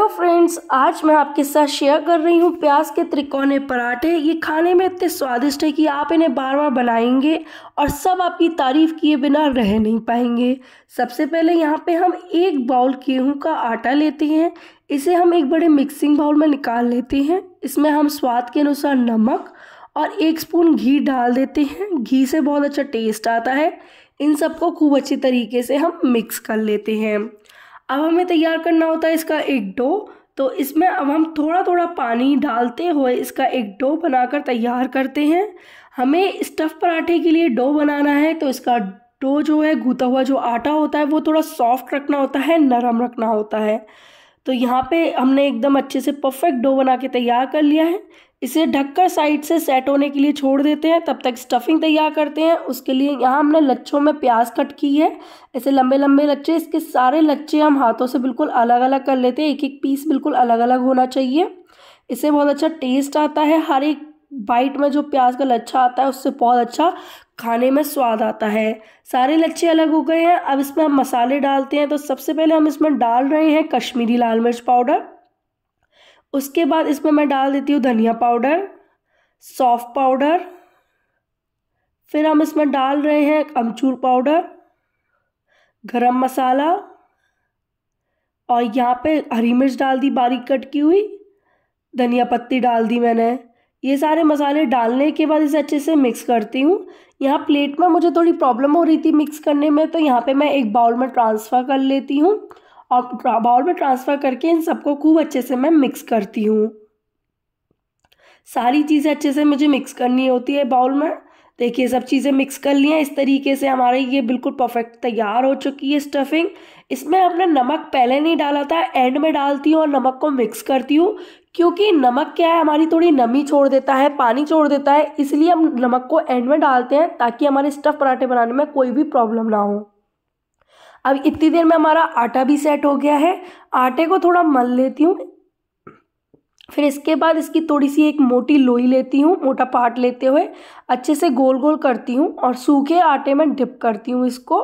hello तो friends आज मैं आपके साथ शेयर कर रही हूँ प्याज के त्रिकोणे पराठे ये खाने में इतने स्वादिष्ट है कि आप इन्हें बार बार बनाएंगे और सब आपकी तारीफ किए बिना रह नहीं पाएंगे सबसे पहले यहाँ पे हम एक बाउल गेहूँ का आटा लेते हैं इसे हम एक बड़े मिक्सिंग बाउल में निकाल लेते हैं इसमें हम स्वाद के अनुसार नमक और एक स्पून घी डाल देते हैं घी से बहुत अच्छा टेस्ट आता है इन सबको खूब अच्छी तरीके से हम मिक्स कर लेते हैं अब हमें तैयार करना होता है इसका एक डो तो इसमें अब हम थोड़ा थोड़ा पानी डालते हुए इसका एक डो बनाकर तैयार करते हैं हमें स्टफ़ पराठे के लिए डो बनाना है तो इसका डो जो है गूता हुआ जो आटा होता है वो थोड़ा सॉफ्ट रखना होता है नरम रखना होता है तो यहाँ पे हमने एकदम अच्छे से परफेक्ट डो बना के तैयार कर लिया है इसे ढककर साइड से सेट होने के लिए छोड़ देते हैं तब तक स्टफिंग तैयार करते हैं उसके लिए यहाँ हमने लच्छों में प्याज कट की है ऐसे लंबे लंबे लच्छे इसके सारे लच्छे हम हाथों से बिल्कुल अलग अलग कर लेते हैं एक एक पीस बिल्कुल अलग अलग होना चाहिए इससे बहुत अच्छा टेस्ट आता है हर एक बाइट में जो प्याज का लच्छा आता है उससे बहुत अच्छा खाने में स्वाद आता है सारे लच्छे अलग हो गए हैं अब इसमें हम मसाले डालते हैं तो सबसे पहले हम इसमें डाल रहे हैं कश्मीरी लाल मिर्च पाउडर उसके बाद इसमें मैं डाल देती हूँ धनिया पाउडर सौफ पाउडर फिर हम इसमें डाल रहे हैं अमचूर पाउडर गरम मसाला और यहाँ पे हरी मिर्च डाल दी बारीक कट की हुई धनिया पत्ती डाल दी मैंने ये सारे मसाले डालने के बाद इसे अच्छे से मिक्स करती हूँ यहाँ प्लेट में मुझे थोड़ी प्रॉब्लम हो रही थी मिक्स करने में तो यहाँ पे मैं एक बाउल में ट्रांसफ़र कर लेती हूँ और बाउल में ट्रांसफ़र करके इन सबको खूब अच्छे से मैं मिक्स करती हूँ सारी चीज़ें अच्छे से मुझे मिक्स करनी होती है बाउल में देखिए सब चीज़ें मिक्स कर ली हैं इस तरीके से हमारी ये बिल्कुल परफेक्ट तैयार हो चुकी है स्टफिंग इसमें आपने नमक पहले नहीं डाला था एंड में डालती हूँ और नमक को मिक्स करती हूँ क्योंकि नमक क्या है हमारी थोड़ी नमी छोड़ देता है पानी छोड़ देता है इसलिए हम नमक को एंड में डालते हैं ताकि हमारे स्टफ़ पराठे बनाने में कोई भी प्रॉब्लम ना हो अब इतनी देर में हमारा आटा भी सेट हो गया है आटे को थोड़ा मल लेती हूँ फिर इसके बाद इसकी थोड़ी सी एक मोटी लोई लेती हूँ मोटा पार्ट लेते हुए अच्छे से गोल गोल करती हूँ और सूखे आटे में डिप करती हूँ इसको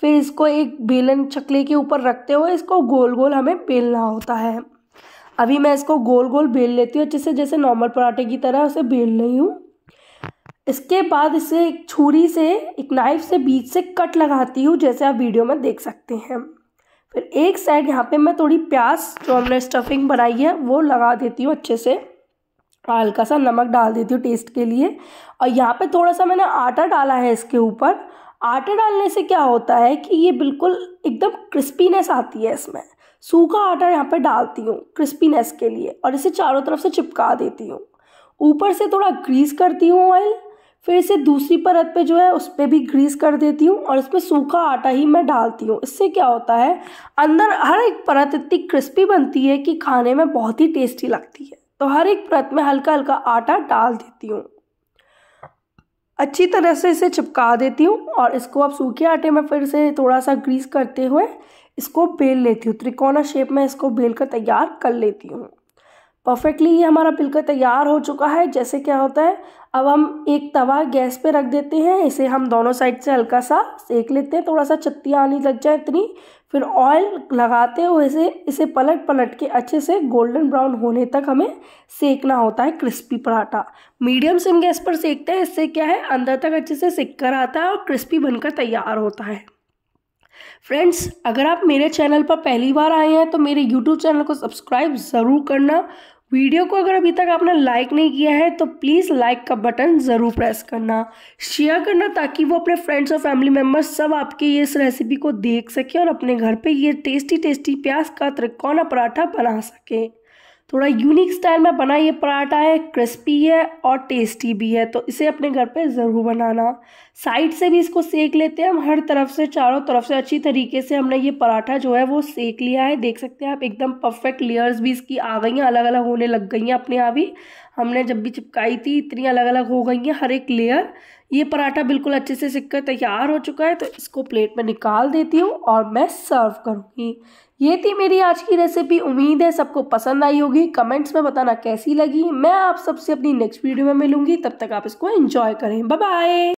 फिर इसको एक बेलन चकले के ऊपर रखते हुए इसको गोल गोल हमें बेलना होता है अभी मैं इसको गोल गोल बेल लेती हूँ अच्छे से जैसे नॉर्मल पराठे की तरह उसे बेल रही हूँ इसके बाद इसे एक छुरी से एक नाइफ से बीच से कट लगाती हूँ जैसे आप वीडियो में देख सकते हैं फिर एक साइड यहाँ पे मैं थोड़ी प्याज जो हमने स्टफिंग बनाई है वो लगा देती हूँ अच्छे से हल्का सा नमक डाल देती हूँ टेस्ट के लिए और यहाँ पे थोड़ा सा मैंने आटा डाला है इसके ऊपर आटा डालने से क्या होता है कि ये बिल्कुल एकदम क्रिस्पीनेस आती है इसमें सूखा आटा यहाँ पे डालती हूँ क्रिस्पीनेस के लिए और इसे चारों तरफ से चिपका देती हूँ ऊपर से थोड़ा ग्रीस करती हूँ ऑयल फिर इसे दूसरी परत पे जो है उस पर भी ग्रीस कर देती हूँ और इसमें सूखा आटा ही मैं डालती हूँ इससे क्या होता है अंदर हर एक परत इतनी क्रिस्पी बनती है कि खाने में बहुत ही टेस्टी लगती है तो हर एक परत में हल्का हल्का आटा डाल देती हूँ अच्छी तरह से इसे चिपका देती हूँ और इसको अब सूखे आटे में फिर से थोड़ा सा ग्रीस करते हुए इसको बेल लेती हूँ त्रिकोणा शेप में इसको बेल कर तैयार कर लेती हूँ परफेक्टली ये हमारा पिलकर तैयार हो चुका है जैसे क्या होता है अब हम एक तवा गैस पे रख देते हैं इसे हम दोनों साइड से हल्का सा सेक लेते हैं थोड़ा सा चत्ती आने लग जाए इतनी फिर ऑयल लगाते हुए इसे इसे पलट पलट के अच्छे से गोल्डन ब्राउन होने तक हमें सेकना होता है crispy paratha medium sim gas पर सेकते हैं इससे क्या है अंदर तक अच्छे से सिक कर आता है और क्रिस्पी बनकर तैयार होता है फ्रेंड्स अगर आप मेरे चैनल पर पहली बार आए हैं तो मेरे यूट्यूब चैनल को सब्सक्राइब ज़रूर करना वीडियो को अगर अभी तक आपने लाइक नहीं किया है तो प्लीज़ लाइक का बटन ज़रूर प्रेस करना शेयर करना ताकि वो अपने फ्रेंड्स और फैमिली मेम्बर्स सब आपके ये इस रेसिपी को देख सकें और अपने घर पे ये टेस्टी टेस्टी प्याज का त्रिकोना पराठा बना सकें थोड़ा यूनिक स्टाइल में बना ये पराठा है क्रिस्पी है और टेस्टी भी है तो इसे अपने घर पे ज़रूर बनाना साइड से भी इसको सेक लेते हैं हम हर तरफ से चारों तरफ से अच्छी तरीके से हमने ये पराठा जो है वो सेक लिया है देख सकते हैं आप एकदम परफेक्ट लेयर्स भी इसकी आ गई हैं अलग अलग होने लग गई हैं अपने आप ही हमने जब भी चिपकाई थी इतनी अलग अलग हो गई हैं हर एक लेयर ये पराठा बिल्कुल अच्छे से सिक कर तैयार हो चुका है तो इसको प्लेट में निकाल देती हूँ और मैं सर्व करूँगी ये थी मेरी आज की रेसिपी उम्मीद है सबको पसंद आई होगी कमेंट्स में बताना कैसी लगी मैं आप सबसे अपनी नेक्स्ट वीडियो में मिलूंगी तब तक आप इसको एंजॉय करें बाय